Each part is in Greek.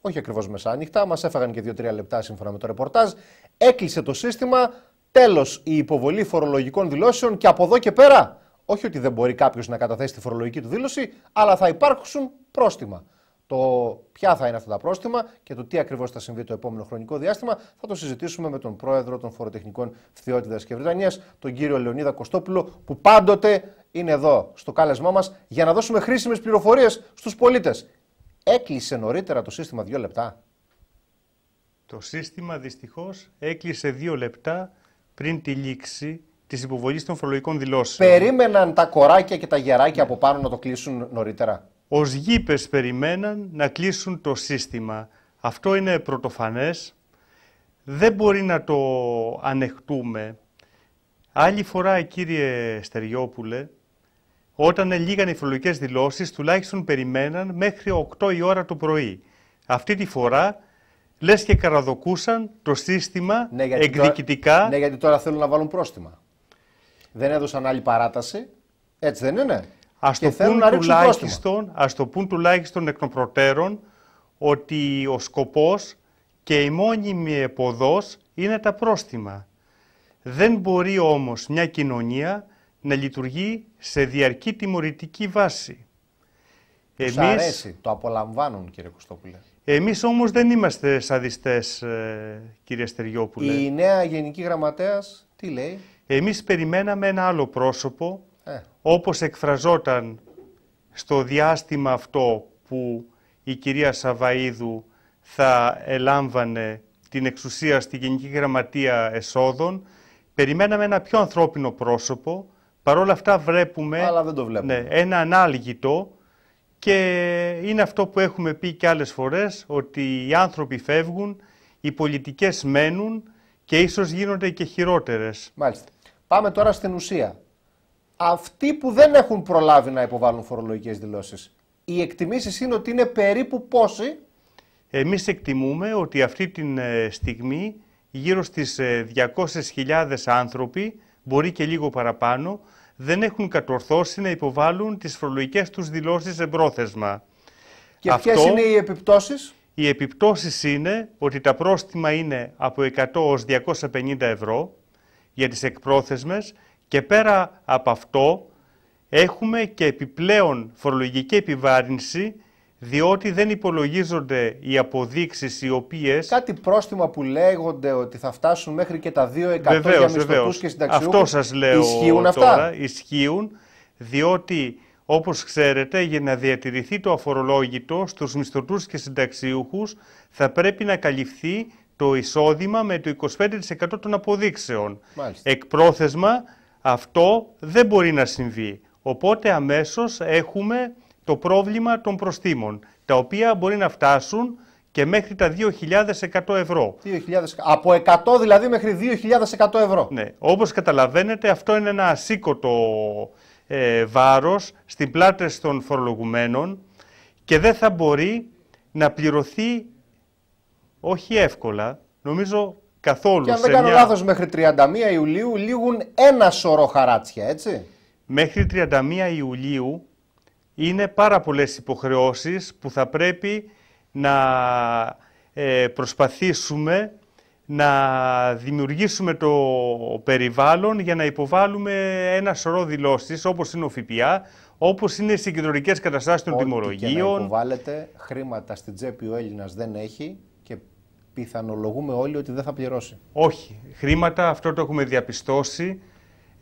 όχι ακριβώς μεσάνυχτα, μας έφαγαν και 2-3 λεπτά σύμφωνα με το ρεπορτάζ. Έκλεισε το σύστημα, τέλος η υποβολή φορολογικών δηλώσεων και από εδώ και πέρα. Όχι ότι δεν μπορεί κάποιος να καταθέσει τη φορολογική του δήλωση, αλλά θα υπάρξουν πρόστιμα. Το ποια θα είναι αυτά τα πρόστιμα και το τι ακριβώς θα συμβεί το επόμενο χρονικό διάστημα θα το συζητήσουμε με τον πρόεδρο των φοροτεχνικών φθιότητα και Βρετανίας, τον κύριο Λεωνίδα Κωστόπουλο, που πάντοτε είναι εδώ στο κάλεσμά μας για να δώσουμε χρήσιμες πληροφορίες στους πολίτες έκλεισε νωρίτερα το σύστημα δύο λεπτά. Το σύστημα δυστυχώς έκλεισε δύο λεπτά πριν τη λήξη της υποβολής των φορολογικών δηλώσεων. Περίμεναν τα κοράκια και τα γεράκια από πάνω να το κλείσουν νωρίτερα. Ως γήπες περιμέναν να κλείσουν το σύστημα. Αυτό είναι πρωτοφανές. Δεν μπορεί να το ανεχτούμε. Άλλη φορά, κύριε Στεριόπουλε, όταν λήγαν οι φορολογικές δηλώσεις, τουλάχιστον περιμέναν μέχρι 8 η ώρα το πρωί. Αυτή τη φορά λες και καραδοκούσαν το σύστημα ναι, γιατί εκδικητικά. Τώρα, ναι, γιατί τώρα θέλουν να βάλουν πρόστιμα. Δεν έδωσαν άλλη παράταση. Έτσι δεν είναι. Ας το πούν τουλάχιστον, ας το πούν τουλάχιστον εκ των προτέρων ότι ο σκοπός και η μόνιμη εποδός είναι τα πρόστιμα. Δεν μπορεί όμως μια κοινωνία να λειτουργεί σε διαρκή τιμωρητική βάση. Εμείς... αρέσει, το απολαμβάνουν κύριε Κωστόπουλε. Εμείς όμως δεν είμαστε σαδιστές ε, κύριε Στεριόπουλε. Η νέα Γενική Γραμματέας τι λέει. Εμείς περιμέναμε ένα άλλο πρόσωπο ε. όπως εκφραζόταν στο διάστημα αυτό που η κυρία Σαβαΐδου θα ελάμβανε την εξουσία στη Γενική Γραμματεία Εσόδων. Περιμέναμε ένα πιο ανθρώπινο πρόσωπο, Παρ' όλα αυτά βλέπουμε ναι, ένα ανάλγητο και είναι αυτό που έχουμε πει και άλλες φορές, ότι οι άνθρωποι φεύγουν, οι πολιτικές μένουν και ίσως γίνονται και χειρότερες. Μάλιστα. Πάμε τώρα στην ουσία. Αυτοί που δεν έχουν προλάβει να υποβάλουν φορολογικές δηλώσεις, οι εκτιμήσεις είναι ότι είναι περίπου πόσοι. Εμείς εκτιμούμε ότι αυτή τη ε, στιγμή γύρω στις 200.000 ε, άνθρωποι μπορεί και λίγο παραπάνω, δεν έχουν κατορθώσει να υποβάλουν τις φορολογικές τους δηλώσεις εμπρόθεσμα. Και Αυτό, ποιες είναι οι επιπτώσεις? Οι επιπτώσεις είναι ότι τα πρόστιμα είναι από 100 ως 250 ευρώ για τις εκπρόθεσμες και πέρα από αυτό έχουμε και επιπλέον φορολογική επιβάρυνση διότι δεν υπολογίζονται οι αποδείξεις οι οποίες... Κάτι πρόστιμα που λέγονται ότι θα φτάσουν μέχρι και τα 2 εκατομμύρια για μισθωτούς και συνταξιούχους. Αυτό σας λέω ισχύουν τώρα. Αυτά. Ισχύουν, διότι όπως ξέρετε για να διατηρηθεί το αφορολόγητο στους μισθωτούς και συνταξιούχους θα πρέπει να καλυφθεί το εισόδημα με το 25% των αποδείξεων. Μάλιστα. Εκπρόθεσμα αυτό δεν μπορεί να συμβεί. Οπότε αμέσως έχουμε το πρόβλημα των προστήμων, τα οποία μπορεί να φτάσουν και μέχρι τα 2.100 ευρώ. 2.000, από 100 δηλαδή μέχρι 2.100 ευρώ. Ναι. Όπως καταλαβαίνετε αυτό είναι ένα ασήκωτο ε, βάρος στην πλάτη των φορολογουμένων και δεν θα μπορεί να πληρωθεί όχι εύκολα, νομίζω καθόλου. Και αν δεν κάνω λάθος μέχρι 31 Ιουλίου λήγουν ένα σωρό χαράτσια, έτσι. Μέχρι 31 Ιουλίου είναι πάρα πολλές υποχρεώσεις που θα πρέπει να ε, προσπαθήσουμε να δημιουργήσουμε το περιβάλλον για να υποβάλουμε ένα σωρό δηλώσεις, όπως είναι ο ΦΠΑ, όπως είναι οι συγκεντρωτικές καταστάσεις των Ό, τιμολογίων. Και να υποβάλλετε χρήματα στην τσέπη ο Έλληνας δεν έχει και πιθανολογούμε όλοι ότι δεν θα πληρώσει. Όχι. Χρήματα, αυτό το έχουμε διαπιστώσει,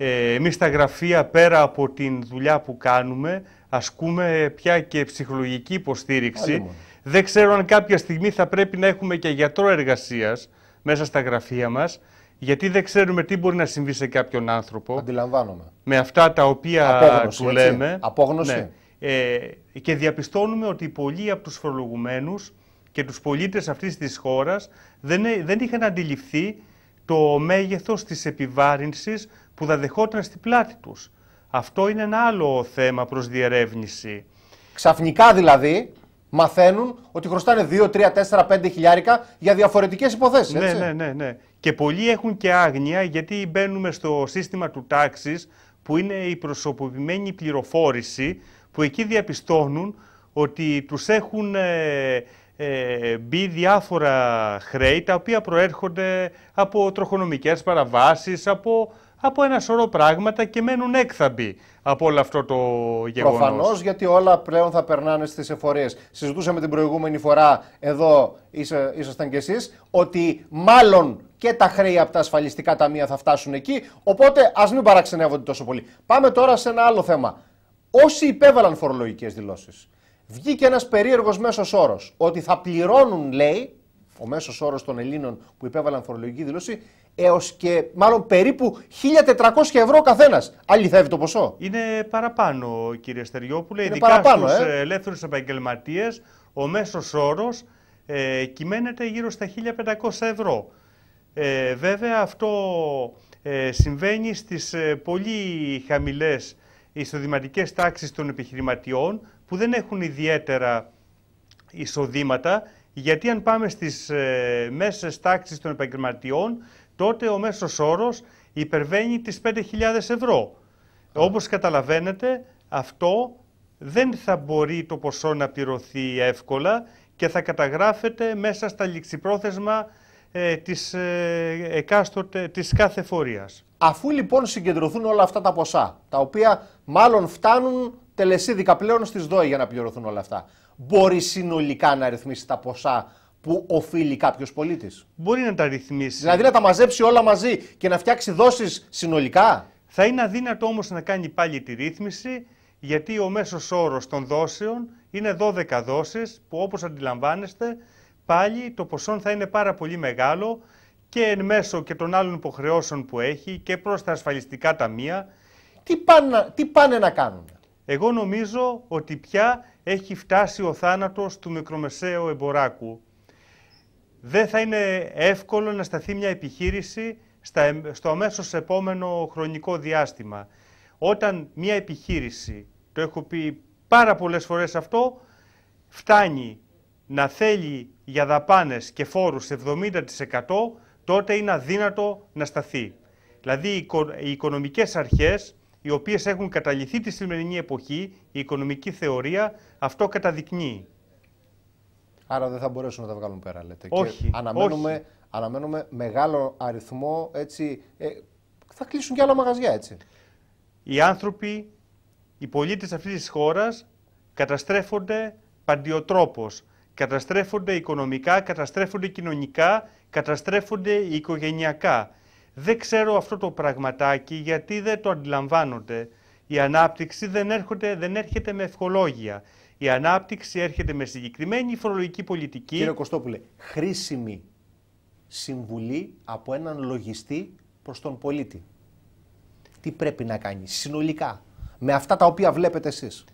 ε, εμείς στα γραφεία, πέρα από την δουλειά που κάνουμε, ασκούμε πια και ψυχολογική υποστήριξη. Δεν ξέρω αν κάποια στιγμή θα πρέπει να έχουμε και γιατρό εργασίας μέσα στα γραφεία μας, γιατί δεν ξέρουμε τι μπορεί να συμβεί σε κάποιον άνθρωπο. Αντιλαμβάνομαι. Με αυτά τα οποία Απόγνωση, του λέμε. Απόγνωση. Ναι. Ε, και διαπιστώνουμε ότι πολλοί από τους φορολογουμένους και τους πολίτες αυτής της χώρας δεν, ε, δεν είχαν αντιληφθεί το μέγεθος της επιβάρυνσης που θα δεχόταν στην πλάτη τους. Αυτό είναι ένα άλλο θέμα προς διερεύνηση. Ξαφνικά δηλαδή μαθαίνουν ότι χρωστάνε 2, 3, 4, 5 χιλιάρικα για διαφορετικές υποθέσεις, ναι, έτσι. Ναι, ναι, ναι, ναι. Και πολλοί έχουν και άγνοια γιατί μπαίνουμε στο σύστημα του τάξης που είναι η προσωποποιημένη πληροφόρηση που εκεί διαπιστώνουν ότι τους έχουν ε, ε, μπει διάφορα χρέη τα οποία προέρχονται από τροχονομικές παραβάσεις, από, από ένα σωρό πράγματα και μένουν έκθαμποι από όλο αυτό το γεγονός. Προφανώς γιατί όλα πλέον θα περνάνε στις εφορίες. Συζητούσαμε την προηγούμενη φορά εδώ ήσασταν κι εσείς ότι μάλλον και τα χρέη από τα ασφαλιστικά ταμεία θα φτάσουν εκεί, οπότε ας μην παραξενεύονται τόσο πολύ. Πάμε τώρα σε ένα άλλο θέμα. Όσοι υπέβαλαν φορολογικές δηλώσεις, Βγήκε ένας περίεργος μέσος όρος ότι θα πληρώνουν, λέει, ο μέσος όρος των Ελλήνων που υπέβαλαν φορολογική δήλωση, έως και μάλλον περίπου 1.400 ευρώ καθένα. Αληθεύει το ποσό. Είναι παραπάνω, κύριε Στεριόπουλε, Είναι ειδικά παραπάνω, στους ε? ε ελεύθερους επαγγελματίες, ο μέσος όρος ε, κυμαίνεται γύρω στα 1.500 ευρώ. Ε, βέβαια αυτό ε, συμβαίνει στις πολύ χαμηλές ισοδηματικέ τάξεις των επιχειρηματιών, που δεν έχουν ιδιαίτερα εισοδήματα, γιατί αν πάμε στις ε, μέσες τάξεις των επαγγελματιών, τότε ο μέσος όρος υπερβαίνει τις 5.000 ευρώ. Όπως καταλαβαίνετε, αυτό δεν θα μπορεί το ποσό να πληρωθεί εύκολα και θα καταγράφεται μέσα στα ληξιπρόθεσμα ε, της, ε, της κάθε φορείας. Αφού λοιπόν συγκεντρωθούν όλα αυτά τα ποσά, τα οποία μάλλον φτάνουν τελεσίδικα πλέον στις ΔΟΗ για να πληρωθούν όλα αυτά. Μπορεί συνολικά να ρυθμίσει τα ποσά που οφείλει κάποιος πολίτης. Μπορεί να τα ρυθμίσει. Δηλαδή να τα μαζέψει όλα μαζί και να φτιάξει δόσεις συνολικά. Θα είναι αδύνατο όμως να κάνει πάλι τη ρύθμιση, γιατί ο μέσος όρος των δόσεων είναι 12 δόσεις, που όπως αντιλαμβάνεστε, πάλι το ποσό θα είναι πάρα πολύ μεγάλο και εν μέσω και των άλλων υποχρεώσεων που έχει και προς τα ασφαλιστικά ταμεία. Τι πάνε, τι πάνε να κάνουν. Εγώ νομίζω ότι πια έχει φτάσει ο θάνατος του μικρομεσαίου εμποράκου. Δεν θα είναι εύκολο να σταθεί μια επιχείρηση στο αμέσως επόμενο χρονικό διάστημα. Όταν μια επιχείρηση, το έχω πει πάρα πολλές φορές αυτό, φτάνει να θέλει για δαπάνες και φόρους 70%, τότε είναι αδύνατο να σταθεί. Δηλαδή οι οικονομικές αρχές οι οποίες έχουν καταληθεί τη σημερινή εποχή, η οικονομική θεωρία, αυτό καταδεικνύει. Άρα δεν θα μπορέσουν να τα βγάλουν πέρα, λέτε. Όχι. Και αναμένουμε, αναμένουμε μεγάλο αριθμό, έτσι, ε, θα κλείσουν και άλλα μαγαζιά, έτσι. Οι άνθρωποι, οι πολίτες αυτής της χώρας καταστρέφονται παντιοτρόπως. Καταστρέφονται οικονομικά, καταστρέφονται κοινωνικά, καταστρέφονται οικογενειακά δεν ξέρω αυτό το πραγματάκι γιατί δεν το αντιλαμβάνονται. Η ανάπτυξη δεν, δεν έρχεται με ευχολόγια. Η ανάπτυξη έρχεται με συγκεκριμένη φορολογική πολιτική. Κύριε Κωστόπουλε, χρήσιμη συμβουλή από έναν λογιστή προς τον πολίτη. Τι πρέπει να κάνει συνολικά με αυτά τα οποία βλέπετε εσείς.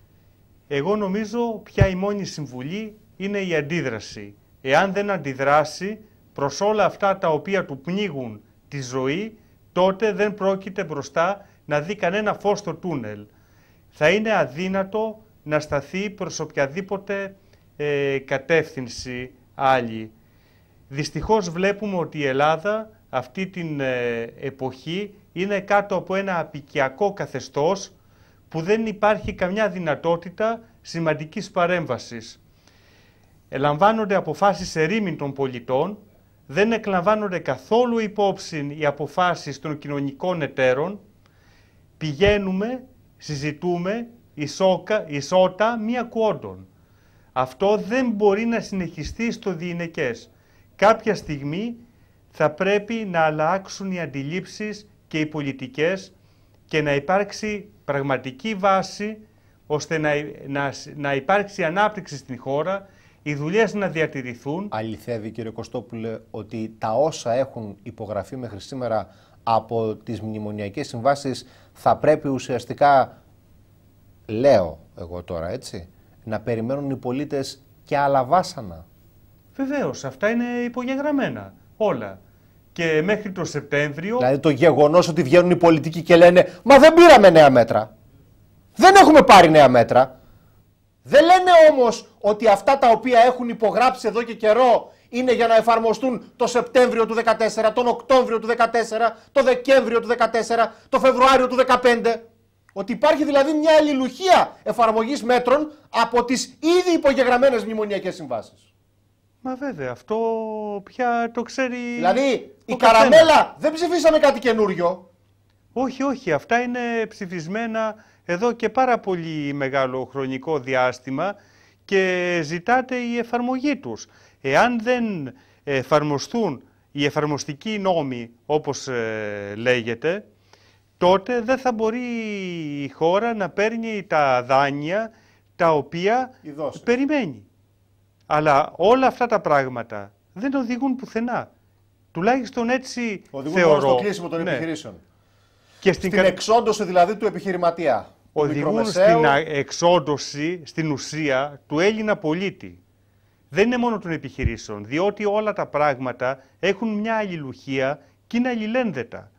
Εγώ νομίζω πια η μόνη συμβουλή είναι η αντίδραση. Εάν δεν αντιδράσει προς όλα αυτά τα οποία του πνίγουν τη ζωή, τότε δεν πρόκειται μπροστά να δει κανένα φως στο τούνελ. Θα είναι αδύνατο να σταθεί προς οποιαδήποτε ε, κατεύθυνση άλλη. Δυστυχώς βλέπουμε ότι η Ελλάδα αυτή την ε, εποχή είναι κάτω από ένα απικιακό καθεστώς που δεν υπάρχει καμιά δυνατότητα σημαντικής παρέμβασης. Ελαμβάνονται αποφάσεις ερήμην των πολιτών δεν εκλαμβάνονται καθόλου υπόψη οι αποφάσεις των κοινωνικών εταίρων, πηγαίνουμε, συζητούμε, ισόκα, ισότα, μία κουόντων. Αυτό δεν μπορεί να συνεχιστεί στο διηνεκές. Κάποια στιγμή θα πρέπει να αλλάξουν οι αντιλήψεις και οι πολιτικές και να υπάρξει πραγματική βάση ώστε να, να υπάρξει ανάπτυξη στην χώρα, οι δουλειές να διατηρηθούν. Αληθεύει, κύριε Κωστόπουλε, ότι τα όσα έχουν υπογραφεί μέχρι σήμερα από τις μνημονιακές συμβάσεις θα πρέπει ουσιαστικά, λέω εγώ τώρα έτσι, να περιμένουν οι πολίτες και άλλα βάσανα. Βεβαίως, αυτά είναι υπογεγραμμένα όλα. Και μέχρι το Σεπτέμβριο... Δηλαδή το γεγονός ότι βγαίνουν οι πολιτικοί και λένε «Μα δεν πήραμε νέα μέτρα, δεν έχουμε πάρει νέα μέτρα». Δεν λένε όμως ότι αυτά τα οποία έχουν υπογράψει εδώ και καιρό είναι για να εφαρμοστούν το Σεπτέμβριο του 2014, τον Οκτώβριο του 2014, το Δεκέμβριο του 2014, το Φεβρουάριο του 2015. Ότι υπάρχει δηλαδή μια αλληλουχία εφαρμογής μέτρων από τις ήδη υπογεγραμμένες μνημονιακές συμβάσεις. Μα βέβαια, αυτό πια το ξέρει. Δηλαδή, η καραμέλα δεν ψηφίσαμε κάτι καινούριο. Όχι, όχι, αυτά είναι ψηφισμένα εδώ και πάρα πολύ μεγάλο χρονικό διάστημα και ζητάτε η εφαρμογή τους. Εάν δεν εφαρμοστούν οι εφαρμοστικοί νόμοι όπως ε, λέγεται, τότε δεν θα μπορεί η χώρα να παίρνει τα δάνεια τα οποία περιμένει. Αλλά όλα αυτά τα πράγματα δεν οδηγούν πουθενά. Τουλάχιστον έτσι οδηγούν θεωρώ. Οδηγούν στο κλείσιμο των ναι. επιχειρήσεων. Και στην, στην εξόντωση δηλαδή του επιχειρηματία οδηγούν στην εξόντωση, στην ουσία, του Έλληνα πολίτη. Δεν είναι μόνο των επιχειρήσεων, διότι όλα τα πράγματα έχουν μια αλληλουχία και είναι αλληλένδετα.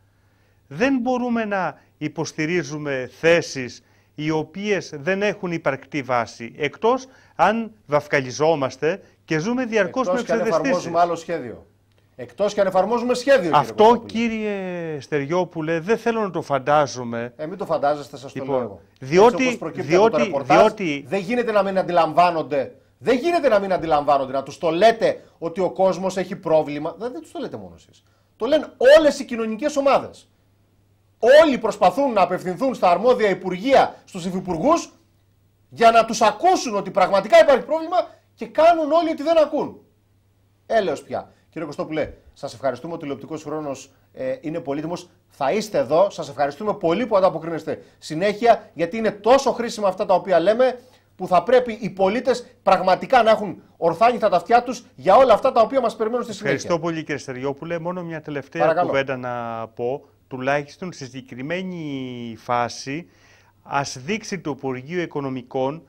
Δεν μπορούμε να υποστηρίζουμε θέσεις οι οποίες δεν έχουν υπαρκτή βάση, εκτός αν βαφκαλιζόμαστε και ζούμε διαρκώς εκτός με εξεδεστήσεις. άλλο σχέδιο. Εκτός και αν εφαρμόζουμε σχέδιο. Αυτό κύριε Στεριόπουλε, δεν θέλω να το φαντάζομαι. Ε, μην το φαντάζεστε, σας το λοιπόν, λέω εγώ. Διότι, διότι, διότι. Δεν γίνεται να μην αντιλαμβάνονται. Δεν γίνεται να μην αντιλαμβάνονται, να τους το λέτε ότι ο κόσμος έχει πρόβλημα. Δεν, δεν τους το λέτε μόνος εσείς. Το λένε όλες οι κοινωνικές ομάδες. Όλοι προσπαθούν να απευθυνθούν στα αρμόδια υπουργεία, στους υφυπουργούς, για να τους ακούσουν ότι πραγματικά υπάρχει πρόβλημα και κάνουν όλοι ότι δεν ακούν. Ε, Έλεω πια. Κύριε Κωστόπουλε, σας ευχαριστούμε. Ο τηλεοπτικός χρόνος ε, είναι πολύτιμος. Θα είστε εδώ. Σας ευχαριστούμε πολύ που ανταποκρίνεστε συνέχεια, γιατί είναι τόσο χρήσιμα αυτά τα οποία λέμε, που θα πρέπει οι πολίτες πραγματικά να έχουν ορθάνει τα αυτιά τους για όλα αυτά τα οποία μας περιμένουν στη συνέχεια. Ευχαριστώ πολύ, κύριε Στεριόπουλε. Μόνο μια τελευταία Παρακαλώ. κουβέντα να πω. Τουλάχιστον στη συγκεκριμένη φάση, ας δείξει το Υπουργείο Οικονομικών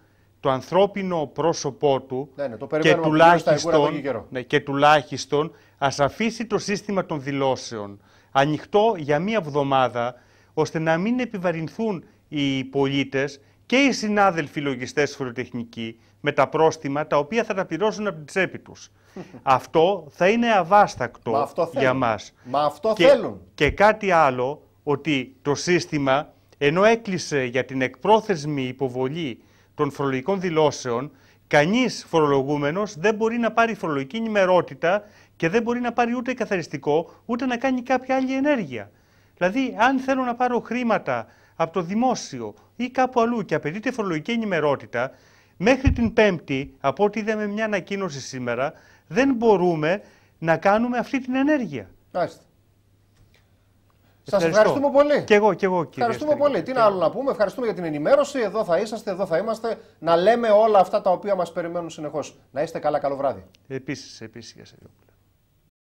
το ανθρώπινο πρόσωπό του ναι, ναι το και, τουλάχιστον, ναι, και τουλάχιστον ας αφήσει το σύστημα των δηλώσεων ανοιχτό για μία εβδομάδα ώστε να μην επιβαρυνθούν οι πολίτες και οι συνάδελφοι λογιστές φοροτεχνικοί με τα πρόστιμα τα οποία θα τα πληρώσουν από την τσέπη τους. αυτό θα είναι αβάστακτο για μας. Μα αυτό και, θέλουν. Και κάτι άλλο ότι το σύστημα ενώ έκλεισε για την εκπρόθεσμη υποβολή των φορολογικών δηλώσεων, κανείς φορολογούμενος δεν μπορεί να πάρει φορολογική ενημερότητα και δεν μπορεί να πάρει ούτε καθαριστικό, ούτε να κάνει κάποια άλλη ενέργεια. Δηλαδή, αν θέλω να πάρω χρήματα από το δημόσιο ή κάπου αλλού και απαιτείται φορολογική ενημερότητα, μέχρι την Πέμπτη, από ό,τι είδαμε μια ανακοίνωση σήμερα, δεν μπορούμε να κάνουμε αυτή την ενέργεια. Σα ευχαριστούμε πολύ. Και εγώ, και εγώ, κύριε Ευχαριστούμε πολύ. Τι να άλλο να πούμε. Ευχαριστούμε για την ενημέρωση. Εδώ θα είσαστε, εδώ θα είμαστε. Να λέμε όλα αυτά τα οποία μας περιμένουν συνεχώς. Να είστε καλά, καλό βράδυ. Επίσης, επίσης, για